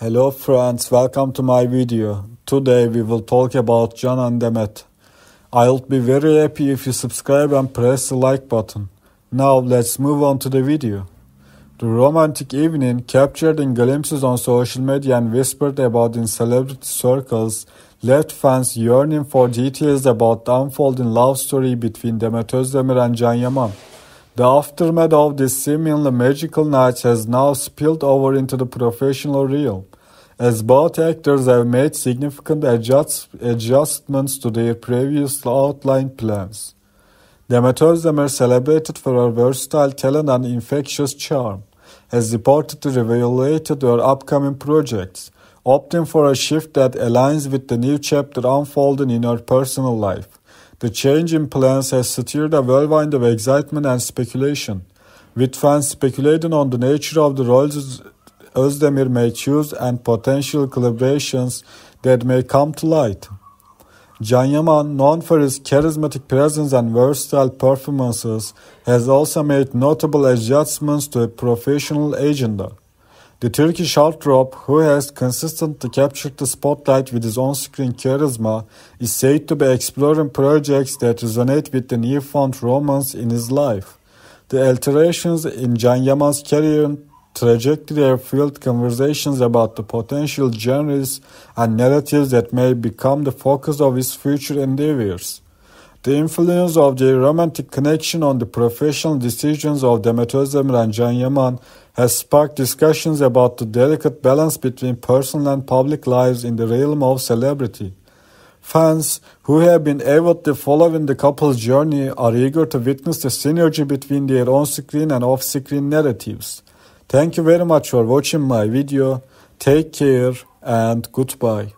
Hello friends, welcome to my video. Today we will talk about Can and Demet. I'll be very happy if you subscribe and press the like button. Now let's move on to the video. The romantic evening, captured in glimpses on social media and whispered about in celebrity circles, left fans yearning for details about the unfolding love story between Demet Özdemir and Can Yaman. The aftermath of this seemingly magical night has now spilled over into the professional realm as both actors have made significant adjust adjustments to their previously outlined plans. Demeter Zemer, celebrated for her versatile talent and infectious charm, has reportedly revealed her upcoming projects, opting for a shift that aligns with the new chapter unfolding in her personal life. The change in plans has stirred a whirlwind of excitement and speculation, with fans speculating on the nature of the roles Özdemir may choose and potential collaborations that may come to light. Can Yaman, known for his charismatic presence and versatile performances, has also made notable adjustments to a professional agenda. The Turkish heartthrob, who has consistently captured the spotlight with his on-screen charisma, is said to be exploring projects that resonate with the newfound romance in his life. The alterations in Can Yaman's career trajectory have fueled conversations about the potential genres and narratives that may become the focus of his future endeavors. The influence of their romantic connection on the professional decisions of Demet Özdemir and Can Yaman has sparked discussions about the delicate balance between personal and public lives in the realm of celebrity. Fans who have been avidly following the couple's journey are eager to witness the synergy between their on-screen and off-screen narratives. Thank you very much for watching my video. Take care and goodbye.